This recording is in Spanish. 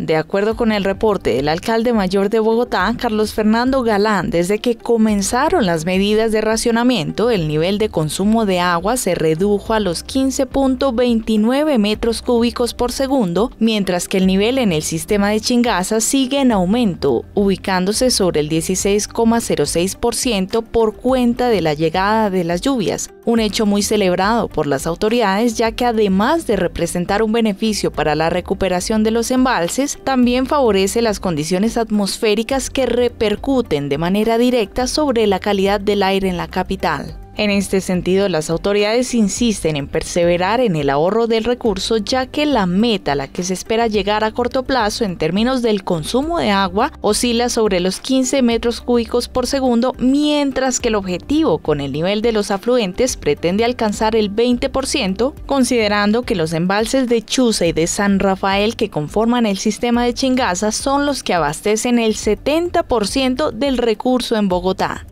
De acuerdo con el reporte del alcalde mayor de Bogotá, Carlos Fernando Galán, desde que comenzaron las medidas de racionamiento, el nivel de consumo de agua se redujo a los 15.29 metros cúbicos por segundo, mientras que el nivel en el sistema de Chingaza sigue en aumento, ubicándose sobre el 16,06% por cuenta de la llegada de las lluvias, un hecho muy celebrado por las autoridades ya que además de representar un beneficio para la recuperación de los embalses, también favorece las condiciones atmosféricas que repercuten de manera directa sobre la calidad del aire en la capital. En este sentido, las autoridades insisten en perseverar en el ahorro del recurso, ya que la meta a la que se espera llegar a corto plazo en términos del consumo de agua oscila sobre los 15 metros cúbicos por segundo, mientras que el objetivo con el nivel de los afluentes pretende alcanzar el 20%, considerando que los embalses de Chuza y de San Rafael que conforman el sistema de Chingaza son los que abastecen el 70% del recurso en Bogotá.